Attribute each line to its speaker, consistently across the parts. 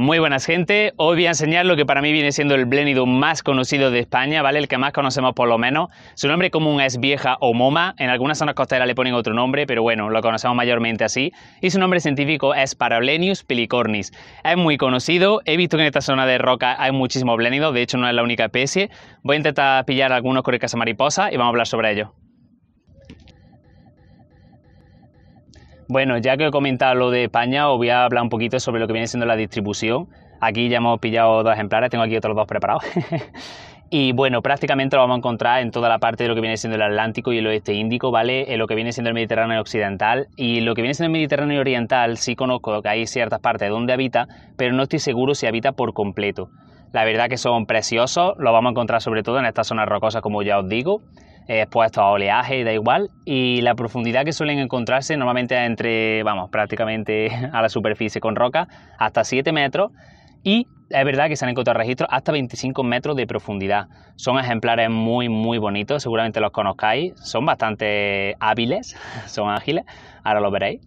Speaker 1: Muy buenas gente, hoy voy a enseñar lo que para mí viene siendo el blénido más conocido de España, ¿vale? El que más conocemos por lo menos. Su nombre común es vieja o moma, en algunas zonas costeras le ponen otro nombre, pero bueno, lo conocemos mayormente así. Y su nombre científico es Parablenius pilicornis. Es muy conocido, he visto que en esta zona de roca hay muchísimo blénido de hecho no es la única especie. Voy a intentar pillar algunos con el mariposa y vamos a hablar sobre ello. Bueno, ya que he comentado lo de España, os voy a hablar un poquito sobre lo que viene siendo la distribución. Aquí ya hemos pillado dos ejemplares, tengo aquí otros dos preparados. y bueno, prácticamente lo vamos a encontrar en toda la parte de lo que viene siendo el Atlántico y el oeste Índico, ¿vale? En lo que viene siendo el Mediterráneo Occidental. Y lo que viene siendo el Mediterráneo Oriental, sí conozco que hay ciertas partes donde habita, pero no estoy seguro si habita por completo. La verdad que son preciosos, Lo vamos a encontrar sobre todo en estas zonas rocosas, como ya os digo expuestos a oleaje, da igual, y la profundidad que suelen encontrarse normalmente entre, vamos, prácticamente a la superficie con roca, hasta 7 metros, y es verdad que se han encontrado registros hasta 25 metros de profundidad. Son ejemplares muy, muy bonitos, seguramente los conozcáis, son bastante hábiles, son ágiles, ahora lo veréis.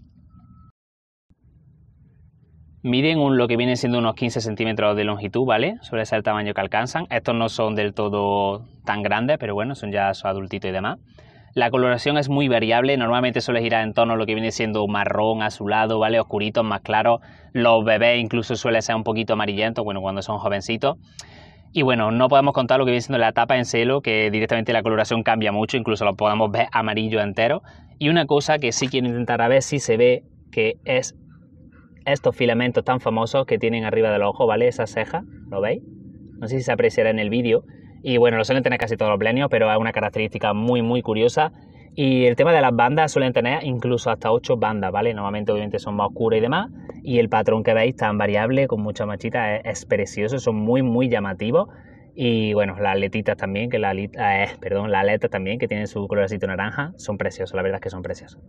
Speaker 1: Miden un, lo que viene siendo unos 15 centímetros de longitud, ¿vale? Suele ser el tamaño que alcanzan. Estos no son del todo tan grandes, pero bueno, son ya su adultito y demás. La coloración es muy variable, normalmente suele ir en tono lo que viene siendo marrón, azulado, ¿vale? Oscuritos, más claros. Los bebés incluso suele ser un poquito amarillento, bueno, cuando son jovencitos. Y bueno, no podemos contar lo que viene siendo la tapa en celo, que directamente la coloración cambia mucho, incluso lo podemos ver amarillo entero. Y una cosa que sí quiero intentar a ver si se ve, que es estos filamentos tan famosos que tienen arriba del ojo, ¿vale? Esa ceja, ¿lo veis? No sé si se apreciará en el vídeo. Y bueno, lo suelen tener casi todos los plenios pero es una característica muy, muy curiosa. Y el tema de las bandas suelen tener incluso hasta 8 bandas, ¿vale? Normalmente obviamente son más oscuras y demás. Y el patrón que veis tan variable, con muchas machitas, es, precioso, son muy, muy llamativos. Y bueno, las aletitas también, que la, eh, perdón, las aletas también, que tienen su colorcito naranja, son preciosos, la verdad es que son preciosos.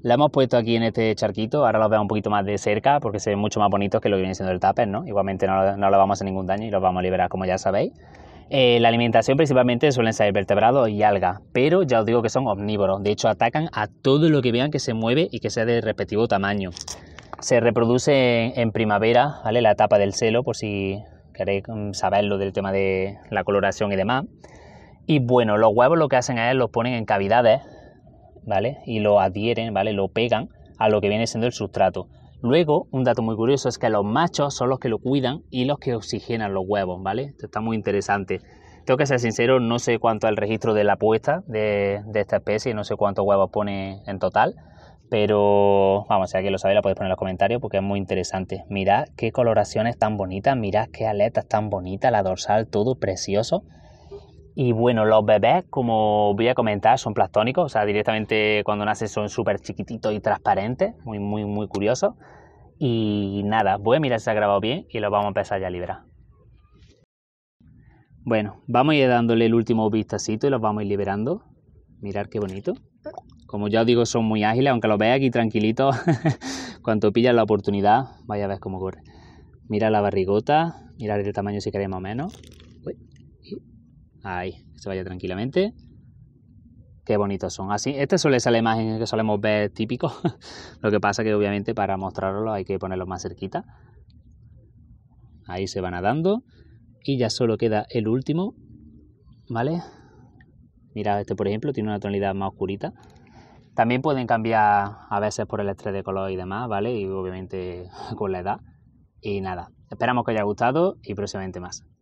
Speaker 1: La hemos puesto aquí en este charquito, ahora los veo un poquito más de cerca porque se ven mucho más bonitos que lo que viene siendo el tupper, ¿no? Igualmente no, no le vamos a hacer ningún daño y los vamos a liberar como ya sabéis. Eh, la alimentación principalmente suelen ser vertebrados y algas, pero ya os digo que son omnívoros, de hecho atacan a todo lo que vean que se mueve y que sea de respectivo tamaño. Se reproduce en primavera, ¿vale? La etapa del celo, por si queréis mm, saberlo del tema de la coloración y demás. Y bueno, los huevos lo que hacen es los ponen en cavidades ¿vale? Y lo adhieren, ¿vale? Lo pegan a lo que viene siendo el sustrato. Luego, un dato muy curioso es que los machos son los que lo cuidan y los que oxigenan los huevos, ¿vale? Esto está muy interesante. Tengo que ser sincero, no sé cuánto es el registro de la puesta de, esta especie, no sé cuántos huevos pone en total, pero vamos, si alguien lo sabe, la podéis poner en los comentarios porque es muy interesante. Mirad qué coloraciones tan bonitas, mirad qué aletas tan bonita la dorsal, todo precioso. Y bueno, los bebés, como voy a comentar, son plastónicos, o sea, directamente cuando nacen son súper chiquititos y transparentes, muy, muy, muy curiosos. Y nada, voy a mirar si ha grabado bien y lo vamos a empezar ya a liberar. Bueno, vamos a ir dándole el último vistacito y los vamos a ir liberando. Mirar qué bonito. Como ya os digo, son muy ágiles, aunque los veáis aquí tranquilitos, cuando pillan la oportunidad, vaya a ver cómo corre. Mira la barrigota, mirar el tamaño si queréis o menos. Ahí, se vaya tranquilamente. Qué bonitos son. Así, este suele ser la imagen que solemos ver típico. Lo que pasa que obviamente para mostrarlo hay que ponerlo más cerquita. Ahí se van nadando. Y ya solo queda el último. ¿Vale? Mira, este por ejemplo tiene una tonalidad más oscurita. También pueden cambiar a veces por el estrés de color y demás, ¿vale? Y obviamente con la edad. Y nada, esperamos que os haya gustado y próximamente más.